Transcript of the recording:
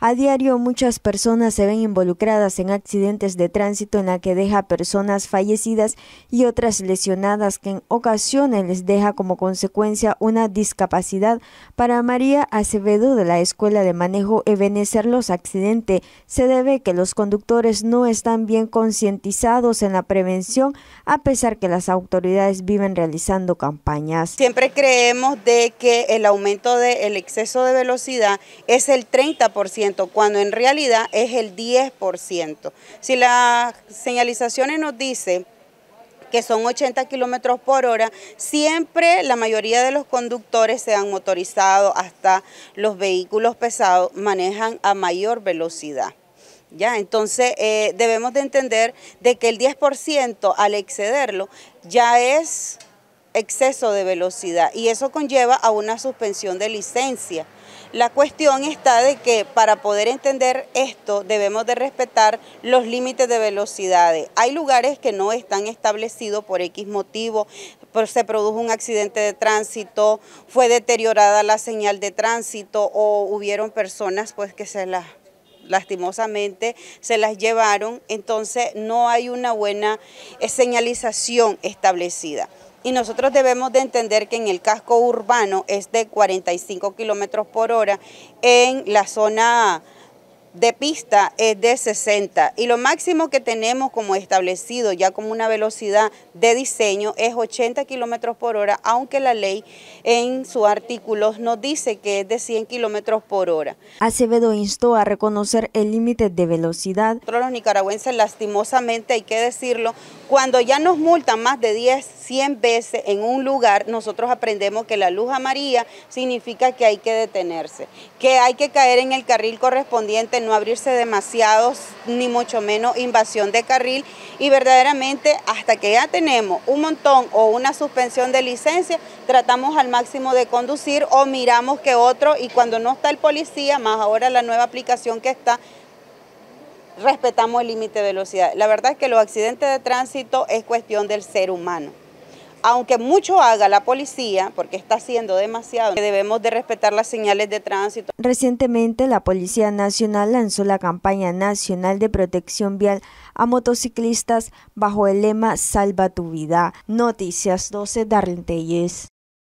A diario muchas personas se ven involucradas en accidentes de tránsito en la que deja personas fallecidas y otras lesionadas que en ocasiones les deja como consecuencia una discapacidad. Para María Acevedo de la Escuela de Manejo Ebenezer los accidentes se debe que los conductores no están bien concientizados en la prevención a pesar que las autoridades viven realizando campañas. Siempre creemos de que el aumento del exceso de velocidad es el 30% cuando en realidad es el 10%. Si las señalizaciones nos dicen que son 80 kilómetros por hora, siempre la mayoría de los conductores se han motorizado hasta los vehículos pesados manejan a mayor velocidad. ¿Ya? Entonces eh, debemos de entender de que el 10% al excederlo ya es exceso de velocidad y eso conlleva a una suspensión de licencia. La cuestión está de que para poder entender esto debemos de respetar los límites de velocidades. Hay lugares que no están establecidos por X motivo, pues, se produjo un accidente de tránsito, fue deteriorada la señal de tránsito o hubieron personas pues que se las lastimosamente se las llevaron, entonces no hay una buena eh, señalización establecida y nosotros debemos de entender que en el casco urbano es de 45 kilómetros por hora, en la zona de pista es de 60 y lo máximo que tenemos como establecido ya como una velocidad de diseño es 80 kilómetros por hora, aunque la ley en su artículos nos dice que es de 100 kilómetros por hora. Acevedo instó a reconocer el límite de velocidad. Nosotros los nicaragüenses lastimosamente hay que decirlo, cuando ya nos multan más de 10, 100 veces en un lugar, nosotros aprendemos que la luz amarilla significa que hay que detenerse, que hay que caer en el carril correspondiente no abrirse demasiados, ni mucho menos invasión de carril. Y verdaderamente hasta que ya tenemos un montón o una suspensión de licencia, tratamos al máximo de conducir o miramos que otro, y cuando no está el policía, más ahora la nueva aplicación que está, respetamos el límite de velocidad. La verdad es que los accidentes de tránsito es cuestión del ser humano aunque mucho haga la policía, porque está haciendo demasiado, debemos de respetar las señales de tránsito. Recientemente la Policía Nacional lanzó la campaña nacional de protección vial a motociclistas bajo el lema Salva tu vida. Noticias 12 Darlene Telles.